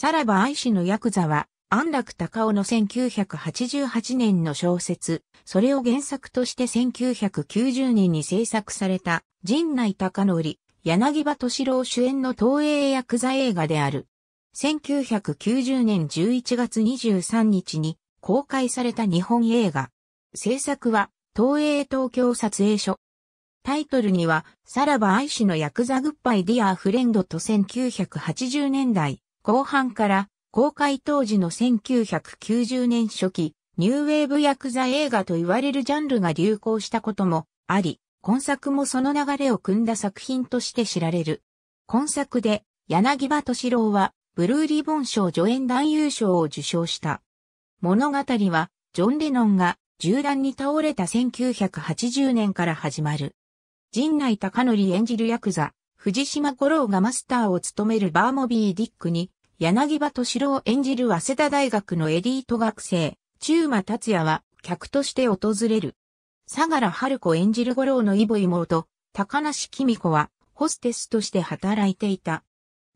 さらば愛しのヤクザは、安楽隆夫の1988年の小説、それを原作として1990年に制作された、陣内隆則、柳葉敏郎主演の東映ヤクザ映画である。1990年11月23日に公開された日本映画。制作は東映東京撮影所。タイトルには、さらば愛しのヤクザグッバイディアーフレンドと1980年代、後半から公開当時の1990年初期、ニューウェーブヤクザ映画と言われるジャンルが流行したこともあり、今作もその流れを組んだ作品として知られる。今作で柳葉敏郎はブルーリボン賞助演男優賞を受賞した。物語はジョン・レノンが銃弾に倒れた1980年から始まる。陣内隆則演じるヤクザ、藤島五郎がマスターを務めるバーモビー・ディックに、柳葉敏郎演じる早稲田大学のエリート学生、中馬達也は客として訪れる。相良春子演じる五郎の異母妹、高梨紀美子はホステスとして働いていた。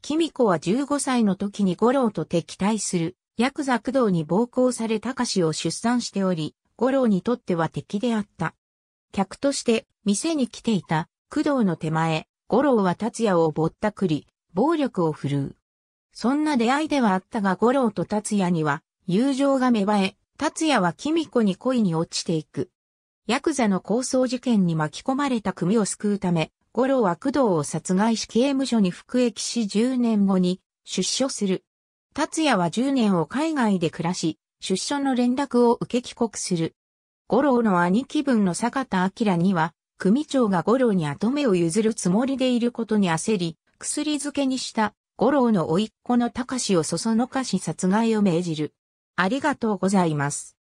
紀美子は15歳の時に五郎と敵対するヤクザ工藤に暴行され高志を出産しており、五郎にとっては敵であった。客として店に来ていた工藤の手前、五郎は達也をぼったくり、暴力を振るう。そんな出会いではあったが五郎と達也には友情が芽生え、達也はミ子に恋に落ちていく。ヤクザの抗争事件に巻き込まれた組を救うため、五郎は工藤を殺害し刑務所に服役し10年後に出所する。達也は10年を海外で暮らし、出所の連絡を受け帰国する。五郎の兄貴分の坂田明には、組長が五郎に後目を譲るつもりでいることに焦り、薬漬けにした五郎の甥っ子の高志をそそのかし殺害を命じる。ありがとうございます。